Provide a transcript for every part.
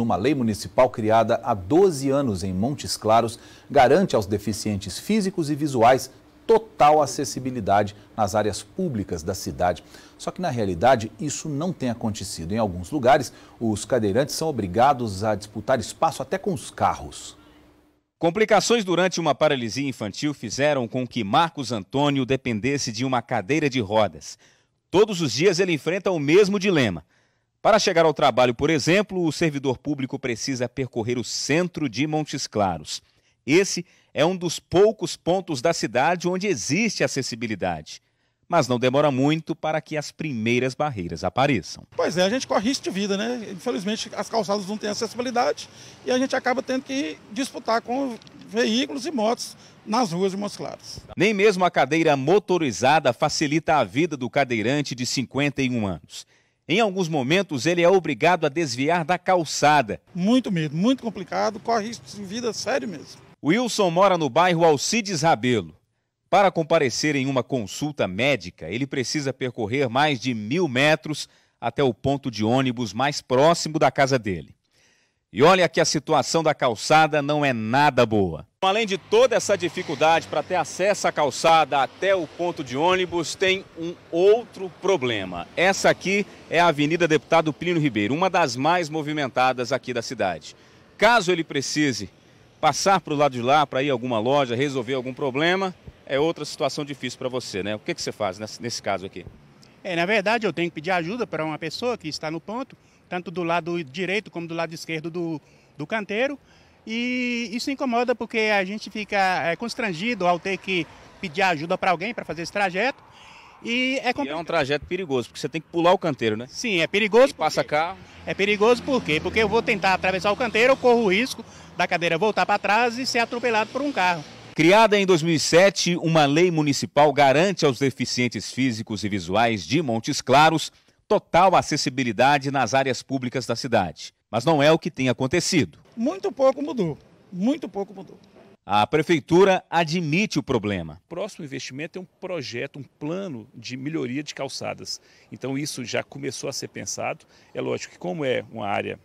Uma lei municipal criada há 12 anos em Montes Claros garante aos deficientes físicos e visuais total acessibilidade nas áreas públicas da cidade. Só que na realidade isso não tem acontecido. Em alguns lugares, os cadeirantes são obrigados a disputar espaço até com os carros. Complicações durante uma paralisia infantil fizeram com que Marcos Antônio dependesse de uma cadeira de rodas. Todos os dias ele enfrenta o mesmo dilema para chegar ao trabalho, por exemplo, o servidor público precisa percorrer o centro de Montes Claros. Esse é um dos poucos pontos da cidade onde existe acessibilidade. Mas não demora muito para que as primeiras barreiras apareçam. Pois é, a gente corre risco de vida, né? Infelizmente, as calçadas não têm acessibilidade e a gente acaba tendo que disputar com veículos e motos nas ruas de Montes Claros. Nem mesmo a cadeira motorizada facilita a vida do cadeirante de 51 anos. Em alguns momentos, ele é obrigado a desviar da calçada. Muito medo, muito complicado, corre risco de vida sério mesmo. Wilson mora no bairro Alcides Rabelo. Para comparecer em uma consulta médica, ele precisa percorrer mais de mil metros até o ponto de ônibus mais próximo da casa dele. E olha que a situação da calçada não é nada boa. Além de toda essa dificuldade para ter acesso à calçada até o ponto de ônibus, tem um outro problema. Essa aqui é a Avenida Deputado Plínio Ribeiro, uma das mais movimentadas aqui da cidade. Caso ele precise passar para o lado de lá para ir a alguma loja, resolver algum problema, é outra situação difícil para você, né? O que, que você faz nesse caso aqui? É, na verdade, eu tenho que pedir ajuda para uma pessoa que está no ponto, tanto do lado direito como do lado esquerdo do, do canteiro. E isso incomoda porque a gente fica é, constrangido ao ter que pedir ajuda para alguém para fazer esse trajeto. E é, e é um trajeto perigoso, porque você tem que pular o canteiro, né? Sim, é perigoso. passa carro. É perigoso por quê? Porque eu vou tentar atravessar o canteiro, eu corro o risco da cadeira voltar para trás e ser atropelado por um carro. Criada em 2007, uma lei municipal garante aos deficientes físicos e visuais de Montes Claros total acessibilidade nas áreas públicas da cidade. Mas não é o que tem acontecido. Muito pouco mudou. Muito pouco mudou. A prefeitura admite o problema. O próximo investimento é um projeto, um plano de melhoria de calçadas. Então isso já começou a ser pensado. É lógico que como é uma área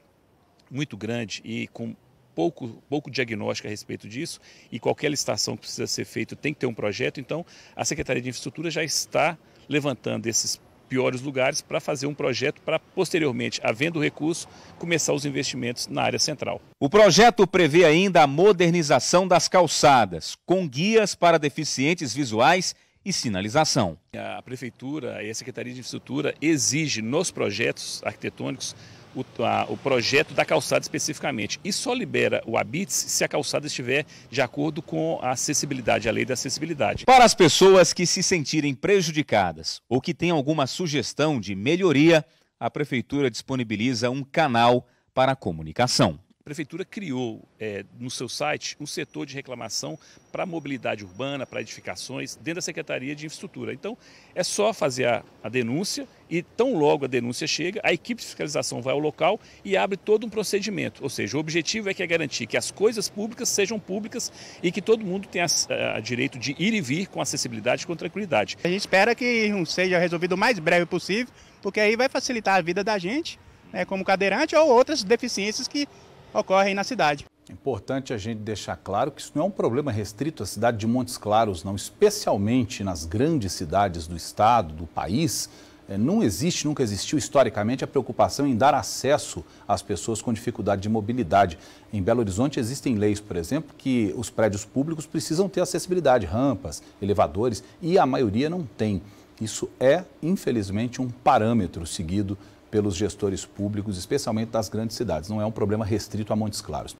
muito grande e com pouco, pouco diagnóstico a respeito disso e qualquer licitação que precisa ser feita tem que ter um projeto. Então, a Secretaria de Infraestrutura já está levantando esses piores lugares para fazer um projeto para posteriormente, havendo recurso, começar os investimentos na área central. O projeto prevê ainda a modernização das calçadas, com guias para deficientes visuais e sinalização. A prefeitura e a Secretaria de Infraestrutura exigem nos projetos arquitetônicos o, a, o projeto da calçada especificamente. E só libera o ABITS se a calçada estiver de acordo com a acessibilidade, a lei da acessibilidade. Para as pessoas que se sentirem prejudicadas ou que têm alguma sugestão de melhoria, a Prefeitura disponibiliza um canal para comunicação prefeitura criou é, no seu site um setor de reclamação para mobilidade urbana, para edificações, dentro da Secretaria de Infraestrutura. Então, é só fazer a, a denúncia e tão logo a denúncia chega, a equipe de fiscalização vai ao local e abre todo um procedimento. Ou seja, o objetivo é que é garantir que as coisas públicas sejam públicas e que todo mundo tenha a, eh, a direito de ir e vir com acessibilidade e com tranquilidade. A gente espera que seja resolvido o mais breve possível, porque aí vai facilitar a vida da gente, né, como cadeirante ou outras deficiências que ocorrem na cidade. É importante a gente deixar claro que isso não é um problema restrito à cidade de Montes Claros, não. Especialmente nas grandes cidades do estado, do país, é, não existe, nunca existiu historicamente a preocupação em dar acesso às pessoas com dificuldade de mobilidade. Em Belo Horizonte existem leis, por exemplo, que os prédios públicos precisam ter acessibilidade, rampas, elevadores, e a maioria não tem. Isso é, infelizmente, um parâmetro seguido pelos gestores públicos, especialmente das grandes cidades. Não é um problema restrito a Montes Claros.